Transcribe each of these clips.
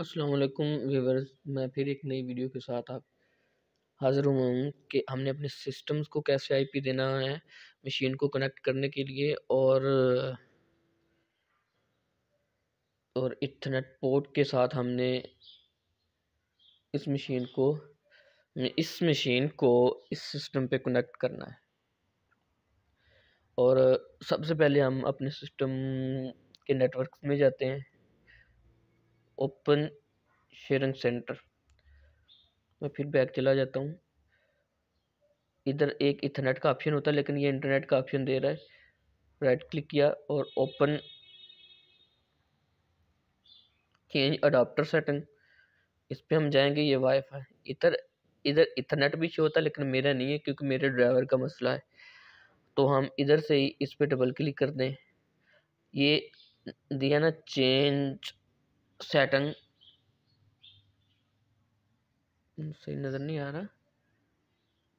असलकुम व्यूवर्स मैं फिर एक नई वीडियो के साथ आप हाज़िर हुआ हूँ कि हमने अपने सिस्टम्स को कैसे आईपी देना है मशीन को कनेक्ट करने के लिए और और इथनेट पोर्ट के साथ हमने इस मशीन को इस मशीन को इस सिस्टम पे कनेक्ट करना है और सबसे पहले हम अपने सिस्टम के नेटवर्क में जाते हैं ओपन शेयरिंग सेंटर मैं फिर बैक चला जाता हूँ इधर एक इथरनेट का ऑप्शन होता है लेकिन ये इंटरनेट का ऑप्शन दे रहा है राइट क्लिक किया और ओपन चेंज अडाप्टर सेटिंग इस पर हम जाएंगे ये वाईफाई इधर इधर इथरनेट भी शो होता है लेकिन मेरा नहीं है क्योंकि मेरे ड्राइवर का मसला है तो हम इधर से ही इस पर डबल क्लिक कर दें ये दिया ना चेंज सैटन सही नज़र नहीं आ रहा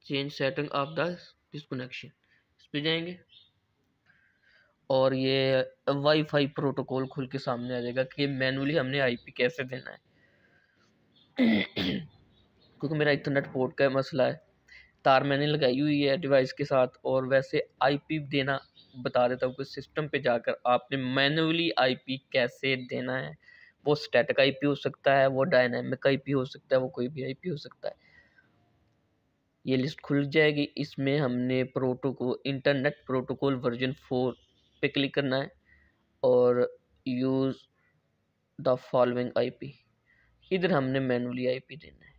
change setting of the disconnection इस पर जाएंगे और ये वाईफाई प्रोटोकॉल खुल के सामने आ जाएगा कि मैनुअली हमने आईपी कैसे देना है क्योंकि मेरा इंटरनेट पोर्ट का मसला है तार मैंने लगाई हुई है डिवाइस के साथ और वैसे आईपी देना बता देता हूँ कि सिस्टम पे जाकर आपने मैनुअली आईपी कैसे देना है वो स्टैटिक आई आईपी हो सकता है वो डायनामिक का आईपी हो सकता है वो कोई भी आईपी हो सकता है ये लिस्ट खुल जाएगी इसमें हमने protocol internet protocol version four पे क्लिक करना है और यूज़ द फॉलोइंग आईपी इधर हमने मैनुअली आईपी देना है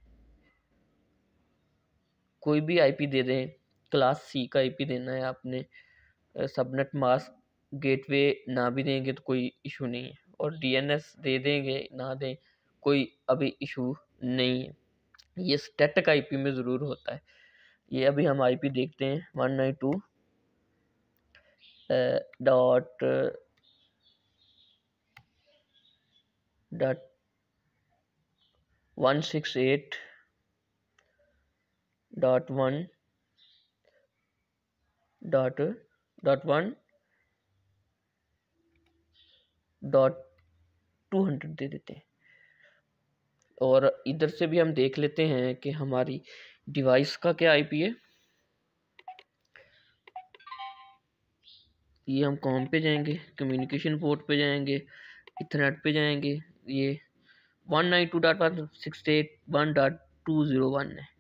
कोई भी आईपी दे दें क्लास सी का आईपी देना है आपने सबनेट मास्क गेटवे ना भी देंगे तो कोई इशू नहीं है और डीएनएस दे देंगे ना दें कोई अभी इशू नहीं है ये स्टेटक आईपी में ज़रूर होता है ये अभी हम आईपी देखते हैं one nine two dot dot one six eight dot one dot dot one dot two hundred दे देते हैं और इधर से भी हम देख लेते हैं कि हमारी डिवाइस का क्या आईपी है ये हम कॉम पे जाएंगे कम्युनिकेशन पोर्ट पे जाएंगे इथरनेट पे जाएंगे ये one nine two dot one six eight one dot two zero one है